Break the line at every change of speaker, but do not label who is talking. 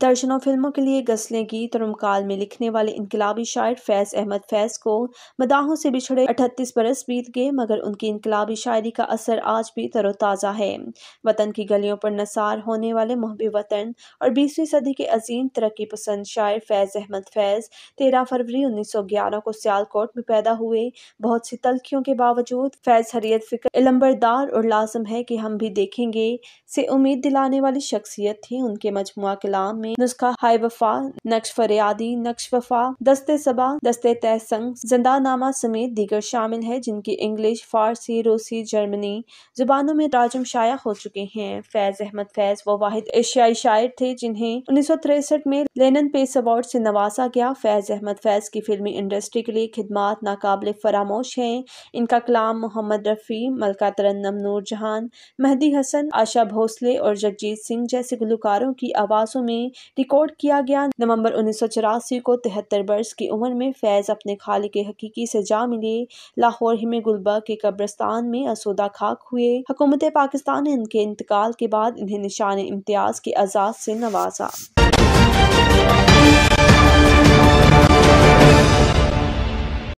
दर्जनों फिल्मों के लिए गसलें गीत और मकाल में लिखने वाले इनकलाबी शायर फैज़ अहमद फैज़ को मदाहों से बिछड़े अठतीस बरस बीत गए मगर उनकी इनकलाबी शायरी का असर आज भी तरोताज़ा है वतन की गलियों पर नसार होने वाले महब वतन और बीसवीं सदी के अजीम तरक्की पसंद शायर फैज़ अहमद फैज़ तेरह फरवरी उन्नीस सौ ग्यारह को सियालकोट में पैदा हुए बहुत सी तलखियों के बावजूद फैज़ हरियत फिक्र इलम्बरदार और लाजम है कि हम भी देखेंगे से उम्मीद दिलाने वाली शख्सियत थी उनके मजमु कलाम में में नुस्खा हाय वफा नक्श फरियादी नक्श वफा दस्ते सबा दस्ते तय संग नामा समेत दीगर शामिल है जिनकी इंग्लिश फारसी रूसी जर्मनी जुबानों में राजम शाया हो चुके हैं फैज अहमद फैज वो वाहिद एशियाई शायर थे जिन्हें उन्नीस में लेनन पेस अवार्ड से नवाजा गया फैज अहमद फैज की फिल्मी इंडस्ट्री के लिए खिदमत नाकबले फरामोश हैं इनका कलाम मोहम्मद रफ़ी मलका तरन्नम नूर जहान मेहदी हसन आशा भोसले और जगजीत सिंह जैसे गुलकारों की आवाज़ों में रिकॉर्ड किया गया नवंबर उन्नीस को तिहत्तर वर्ष की उम्र में फैज़ अपने खाली के हकीकी से जा मिले लाहौर में गुलबा के कब्रस्तान में असोदा खाक हुए हुकूमत पाकिस्तान ने इनके इंतकाल के बाद इन्हें निशान इम्तियाज के आजाद से नवाजा